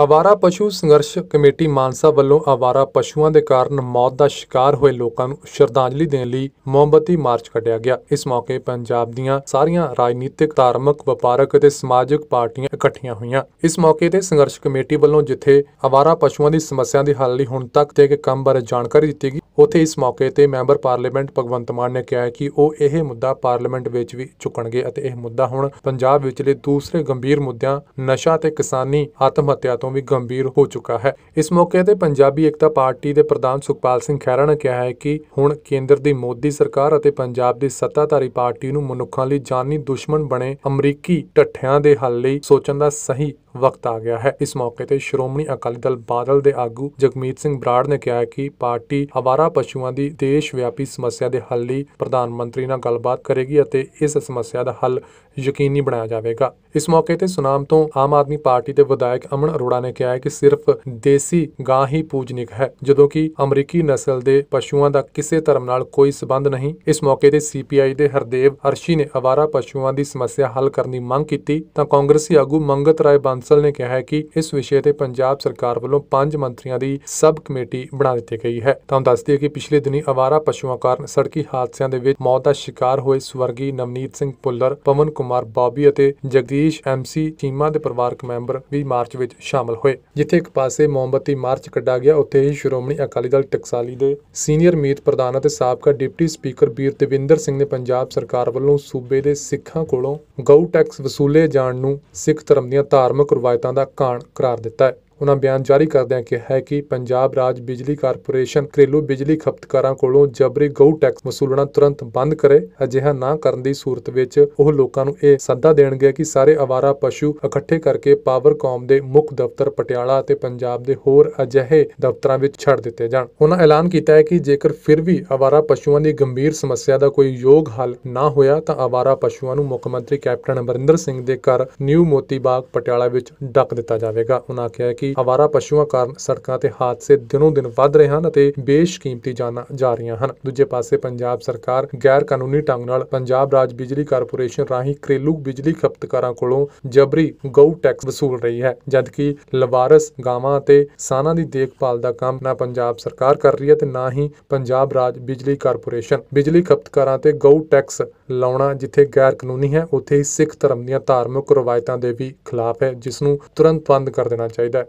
ਆਵਾਰਾ ਪਸ਼ੂ ਸੰਘਰਸ਼ ਕਮੇਟੀ ਮਾਨਸਾ ਵੱਲੋਂ ਆਵਾਰਾ ਪਸ਼ੂਆਂ ਦੇ ਕਾਰਨ ਮੌਤ ਦਾ ਸ਼ਿਕਾਰ ਹੋਏ ਲੋਕਾਂ ਨੂੰ ਸ਼ਰਧਾਂਜਲੀ ਦੇਣ ਲਈ ਮੋਮਬਤੀ ਮਾਰਚ ਕੱਢਿਆ ਗਿਆ ਇਸ ਮੌਕੇ ਪੰਜਾਬ ਦੀਆਂ ਸਾਰੀਆਂ ਰਾਜਨੀਤਿਕ ਧਾਰਮਿਕ ਵਪਾਰਕ ਅਤੇ ਸਮਾਜਿਕ ਪਾਰਟੀਆਂ ਇਕੱਠੀਆਂ ਹੋਈਆਂ ਇਸ ਮੌਕੇ ਤੇ ਸੰਘਰਸ਼ ਕਮੇਟੀ ਵੱਲੋਂ ਜਿੱਥੇ ਆਵਾਰਾ ਪਸ਼ੂਆਂ ਦੀ ਸਮੱਸਿਆ ਦੇ ਹੱਲ ਲਈ ਹੁਣ ਤੱਕ ਤੇ ਕੰਮ ਬਾਰੇ ਜਾਣਕਾਰੀ ਦਿੱਤੀ ਗਈ ਉਥੇ ਇਸ ਮੌਕੇ ਤੇ ਮੈਂਬਰ ਪਾਰਲੀਮੈਂਟ ਭਗਵੰਤ ਮਾਨ ਨੇ ਕਿਹਾ ਕਿ ਉਹ ਇਹ ਮੁੱਦਾ ਪਾਰਲੀਮੈਂਟ ਵਿੱਚ ਵੀ ਚੁੱਕਣਗੇ ਅਤੇ ਇਹ ਮੁੱਦਾ ਹੁਣ ਪੰਜਾਬ ਵਿੱਚਲੇ ਦੂਸਰੇ ਗੰਭੀਰ ਮੁੱਦਿਆਂ ਨਸ਼ਾ ਤੇ ਕਿਸਾਨੀ ਆਤਮ ਹੱਤਿਆ ਤੋਂ ਵੀ ਗੰਭੀਰ ਹੋ ਚੁੱਕਾ ਹੈ ਇਸ ਮੌਕੇ ਤੇ ਪੰਜਾਬੀ ਏਕਤਾ ਪਾਰਟੀ ਦੇ ਪ੍ਰਧਾਨ ਸੁਖਪਾਲ ਸਿੰਘ ਖਹਿਰਾ ਨੇ ਕਿਹਾ ਹੈ ਕਿ ਹੁਣ ਕੇਂਦਰ ਦੀ ਮੋਦੀ ਸਰਕਾਰ ਅਤੇ ਪੰਜਾਬ ਦੀ ਸੱਤਾਧਾਰੀ ਪਾਰਟੀ ਨੂੰ ਮਨੁੱਖਾਂ ਲਈ ਜਾਨੀ ਦੁਸ਼ਮਣ ਬਣੇ ਅਮਰੀਕੀ ਟੱਠਿਆਂ ਦੇ ਹੱਲ ਲਈ ਸੋਚਣ ਦਾ ਸਹੀ ਵਕਤ ਆ ਗਿਆ ਹੈ ਇਸ ਮੌਕੇ ਤੇ ਸ਼੍ਰੋਮਣੀ ਅਕਾਲੀ ਦਲ ਬਾਦਲ ਦੇ ਆਗੂ ਜਗਮੀਤ ਸਿੰਘ ਬਰਾੜ ਨੇ ਕਿਹਾ ਕਿ ਪਾਰਟੀ ਆਵਾਰਾ ਪਸ਼ੂਆਂ ਦੀ ਦੇਸ਼ ਵਿਆਪੀ ਸਮੱਸਿਆ ਦੇ ਹੱਲ ਲਈ ਪ੍ਰਧਾਨ ਮੰਤਰੀ ਨਾਲ ਗੱਲਬਾਤ ਕਰੇਗੀ ਅਤੇ ਇਸ ਸਮੱਸਿਆ ਦਾ ਹੱਲ ਯਕੀਨੀ ਬਣਾਇਆ ਜਾਵੇਗਾ ਇਸ ਮੌਕੇ ਤੇ ਸੁਨਾਮ ਤੋਂ ਆਮ ਆਦਮੀ ਪਾਰਟੀ ਦੇ ਵਿਧਾਇਕ ਅਮਨ ਅਰੋੜਾ ਨੇ ਕਿਹਾ ਕਿ ਸਿਰਫ ਦੇਸੀ ਗਾਂ ਹੀ ਪੂਜਨਿਕ ਹੈ ਜਦੋਂ ਕਿ ਅਮਰੀਕੀ ਨਸਲ ਦੇ ਪਸ਼ੂਆਂ ਦਾ ਕਿਸੇ ਧਰਮ ਨਾਲ ਕੋਈ ਸਬੰਧ ਨਹੀਂ ਇਸ ਮੌਕੇ ਤੇ ਸੀਪੀਆਈ ਦੇ ਹਰਦੇਵ ਹਰਸ਼ੀ ਨੇ ਆਵਾਰਾ ਪਸ਼ੂਆਂ ਦੀ ਸਮੱਸਿਆ ਹੱਲ ਕਰਨ ਦੀ ਮੰਗ ਕੀਤੀ ਤਾਂ ਕਾਂਗਰਸੀ ਆਗੂ ਮੰਗਤ ਰਾਏ ਬੰਸ ਬਾਂਸਲ ਨੇ ਕਿਹਾ ਹੈ ਕਿ ਇਸ ਵਿਸ਼ੇ ਤੇ ਪੰਜਾਬ ਸਰਕਾਰ ਵੱਲੋਂ ਪੰਜ ਮੰਤਰੀਆਂ ਦੀ ਸਬ ਕਮੇਟੀ ਬਣਾ ਦਿੱਤੀ ਗਈ ਹੈ ਤਾਂ ਦੱਸ ਦਈਏ ਕਿ ਪਿਛਲੇ ਦਿਨੀ ਅਵਾਰਾ ਪਸ਼ੂਆਂ ਕਾਰਨ ਸੜਕੀ ਹਾਦਸਿਆਂ ਦੇ ਵਿੱਚ ਮੌਤ ਦਾ ਸ਼ਿਕਾਰ ਹੋਏ ਸਵਰਗੀ ਨਵਨੀਤ ਸਿੰਘ ਪੁੱਲਰ ਪਵਨ ਕੁਮਾਰ ਬਾਬੀ ਅਤੇ ਜਗਦੀਸ਼ ਐਮਸੀ ਚੀਮਾ ਦੇ ਪਰਿਵਾਰਕ ਮੈਂਬਰ ਵੀ ਮਾਰਚ ਵਿੱਚ ਸ਼ਾਮਲ ਹੋਏ ਜਿੱਥੇ ਇੱਕ ਪਾਸੇ ਮੋਮਬਤੀ ਮਾਰਚ ਕੱਢਾ ਗਿਆ ਉੱਥੇ ਹੀ ਸ਼੍ਰੋਮਣੀ ਅਕਾਲੀ ਦਲ ਟਕਸਾਲੀ ਦੇ ਸੀਨੀਅਰ ਮੀਤ ਪ੍ਰਧਾਨ ਅਤੇ ਸਾਬਕਾ ਡਿਪਟੀ ਸਪੀਕਰ ਬੀਰ ਦੇਵਿੰਦਰ ਸਿੰਘ ਨੇ ਪੰਜਾਬ ਸਰਕਾਰ ਵੱਲੋਂ ਸੂਬੇ ਦੇ ਸਿੱਖਾਂ ਕੋਲੋਂ ਗਊ ਟੈਕਸ ਵਸੂਲੇ ਜਾਣ ਨੂੰ ਸਿੱਖ ਧਰਮ ਦੀਆਂ ਧਾਰਮਿਕ ਰਵਾਇਤਾਂ ਦਾ ਕਾਣ ਕਰਾਰ ਦਿੱਤਾ ਹੈ ਉਹਨਾਂ ਬਿਆਨ ਜਾਰੀ ਕਰਦਿਆਂ ਕਿਹਾ ਹੈ ਕਿ ਪੰਜਾਬ ਰਾਜ ਬਿਜਲੀ ਕਾਰਪੋਰੇਸ਼ਨ ਘਰੇਲੂ ਬਿਜਲੀ ਖਪਤਕਾਰਾਂ ਕੋਲੋਂ ਜਬਰੀ ਗਊ ਟੈਕਸ ਵਸੂਲਣਾ ਤੁਰੰਤ ਬੰਦ ਕਰੇ ਅਜਿਹਾ ਨਾ ਕਰਨ ਦੀ ਸੂਰਤ ਵਿੱਚ ਉਹ ਲੋਕਾਂ ਨੂੰ ਇਹ ਸੱਦਾ ਦੇਣਗੇ ਕਿ ਸਾਰੇ ਆਵਾਰਾ ਪਸ਼ੂ ਇਕੱਠੇ ਕਰਕੇ ਪਾਵਰਕਾਮ ਦੇ ਮੁੱਖ ਦਫ਼ਤਰ ਪਟਿਆਲਾ ਅਤੇ ਪੰਜਾਬ ਦੇ ਹੋਰ ਅਜਿਹੇ ਦਫ਼ਤਰਾਂ ਵਿੱਚ ਛੱਡ ਦਿੱਤੇ ਜਾਣ ਉਹਨਾਂ ਐਲਾਨ ਕੀਤਾ ਹੈ ਕਿ ਜੇਕਰ ਫਿਰ ਵੀ ਆਵਾਰਾ ਪਸ਼ੂਆਂ ਦੀ ਗੰਭੀਰ ਸਮੱਸਿਆ ਦਾ ਕੋਈ ਯੋਗ ਹੱਲ ਨਾ ਹੋਇਆ ਤਾਂ ਆਵਾਰਾ ਪਸ਼ੂਆਂ ਨੂੰ ਮੁੱਖ ਮੰਤਰੀ ਕੈਪਟਨ ਅਮਰਿੰਦਰ ਸਿੰਘ ਦੇ ਘਰ ਨਿਊ ਮੋਤੀ ਬਾਗ ਪਟਿਆਲਾ ਵਿੱਚ ਡੱਕ ਦਿੱਤਾ ਜਾਵੇਗਾ ਉਹਨਾਂ ਕਿਹਾ ਕਿ ਕਿ ਹਵਾਰਾ ਪਸ਼ੂਆਂ ਕਾਰਨ ਸੜਕਾਂ ਤੇ ਹਾਦਸੇ ਦਿਨੋਂ ਦਿਨ ਵੱਧ ਰਹੇ ਹਨ ਅਤੇ ਬੇਸ਼ਕੀਮਤੀ ਜਾਨਾਂ ਜਾ ਰਹੀਆਂ ਹਨ ਦੂਜੇ ਪਾਸੇ ਪੰਜਾਬ ਸਰਕਾਰ ਗੈਰ ਕਾਨੂੰਨੀ ਢੰਗ ਨਾਲ ਪੰਜਾਬ ਰਾਜ ਬਿਜਲੀ ਕਾਰਪੋਰੇਸ਼ਨ ਰਾਹੀਂ ਘਰੇਲੂ ਬਿਜਲੀ ਖਪਤਕਾਰਾਂ ਕੋਲੋਂ ਜਬਰੀ ਗਊ ਟੈਕਸ ਵਸੂਲ ਰਹੀ ਹੈ ਜਦਕਿ ਲਵਾਰਸ ਗਾਵਾਂ ਅਤੇ ਸਾਨਾਂ ਦੀ ਦੇਖਭਾਲ ਦਾ ਕੰਮ ਨਾ ਪੰਜਾਬ ਸਰਕਾਰ ਕਰ ਰਹੀ ਹੈ ਤੇ ਨਾ ਹੀ ਪੰਜਾਬ ਰਾਜ ਬਿਜਲੀ ਕਾਰਪੋਰੇਸ਼ਨ ਬਿਜਲੀ ਖਪਤਕਾਰਾਂ ਤੇ ਗਊ ਟੈਕਸ ਲਾਉਣਾ ਜਿੱਥੇ ਗੈਰ ਕਾਨੂੰਨੀ ਹੈ ਉੱਥੇ ਹੀ ਸਿੱਖ ਧਰਮ ਦੀਆਂ ਧਾਰਮਿਕ ਰਵਾਇਤਾਂ ਦੇ ਵੀ ਖਿਲਾਫ ਹੈ ਜਿਸ ਨੂੰ ਤੁਰੰਤ ਬੰਦ ਕਰ ਦੇਣਾ ਚਾਹੀਦਾ ਹੈ